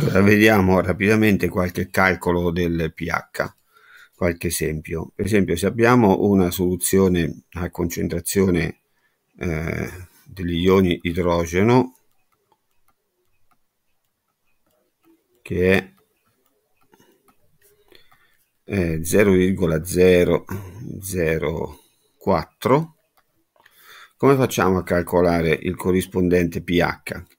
Allora, vediamo rapidamente qualche calcolo del pH, qualche esempio. Per esempio, se abbiamo una soluzione a concentrazione eh, degli ioni idrogeno, che è eh, 0,004, come facciamo a calcolare il corrispondente pH?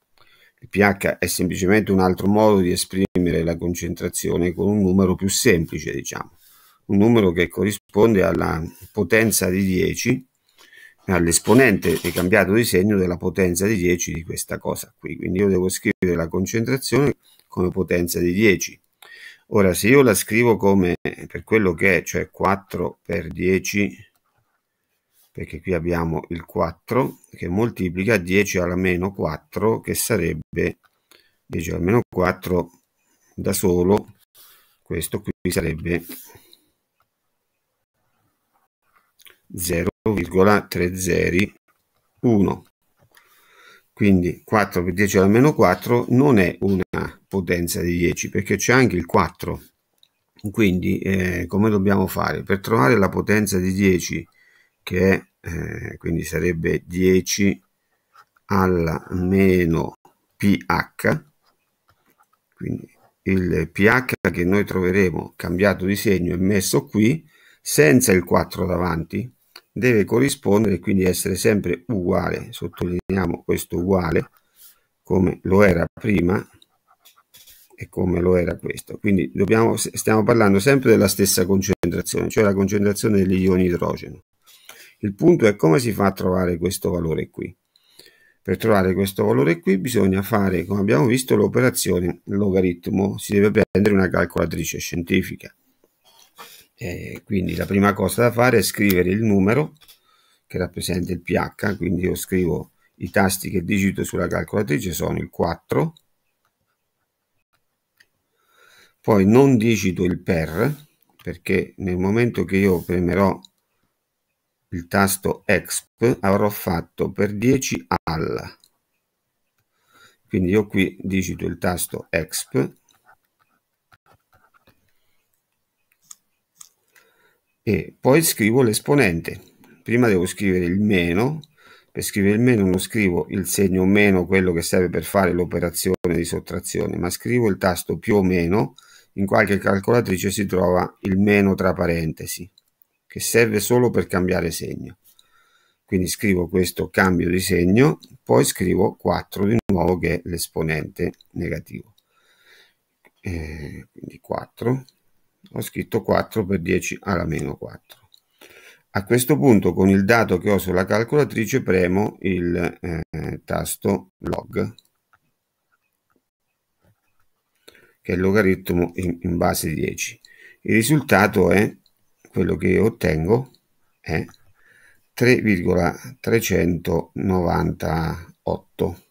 Il pH è semplicemente un altro modo di esprimere la concentrazione con un numero più semplice, diciamo, un numero che corrisponde alla potenza di 10 all'esponente ricambiato di segno della potenza di 10 di questa cosa qui. Quindi io devo scrivere la concentrazione come potenza di 10. Ora, se io la scrivo come per quello che è, cioè 4 per 10 perché qui abbiamo il 4 che moltiplica 10 alla meno 4 che sarebbe 10 alla meno 4 da solo questo qui sarebbe 0,301 quindi 4 per 10 alla meno 4 non è una potenza di 10 perché c'è anche il 4 quindi eh, come dobbiamo fare per trovare la potenza di 10 che è eh, quindi sarebbe 10 alla meno pH, quindi il pH che noi troveremo cambiato di segno e messo qui, senza il 4 davanti, deve corrispondere e quindi essere sempre uguale, sottolineiamo questo uguale, come lo era prima e come lo era questo. Quindi dobbiamo, stiamo parlando sempre della stessa concentrazione, cioè la concentrazione degli ioni idrogeno. Il punto è come si fa a trovare questo valore qui. Per trovare questo valore qui bisogna fare, come abbiamo visto, l'operazione logaritmo. Si deve prendere una calcolatrice scientifica. E quindi la prima cosa da fare è scrivere il numero che rappresenta il pH, quindi io scrivo i tasti che digito sulla calcolatrice sono il 4, poi non digito il per, perché nel momento che io premerò il tasto EXP avrò fatto per 10 ALL. Quindi io qui digito il tasto EXP e poi scrivo l'esponente. Prima devo scrivere il meno, per scrivere il meno non scrivo il segno meno, quello che serve per fare l'operazione di sottrazione, ma scrivo il tasto più o meno, in qualche calcolatrice si trova il meno tra parentesi che serve solo per cambiare segno. Quindi scrivo questo cambio di segno, poi scrivo 4 di nuovo che è l'esponente negativo. Eh, quindi 4, ho scritto 4 per 10 alla meno 4. A questo punto con il dato che ho sulla calcolatrice premo il eh, tasto log, che è il logaritmo in, in base 10. Il risultato è quello che ottengo è 3,398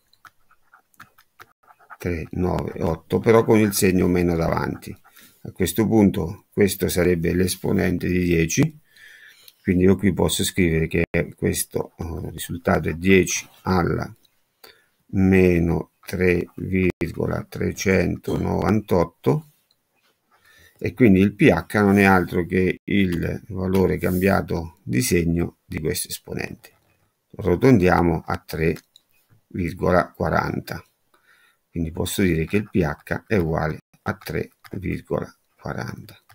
398 però con il segno meno davanti a questo punto questo sarebbe l'esponente di 10 quindi io qui posso scrivere che questo eh, risultato è 10 alla meno 3,398 e quindi il pH non è altro che il valore cambiato di segno di questo esponente. Rotondiamo a 3,40. Quindi posso dire che il pH è uguale a 3,40.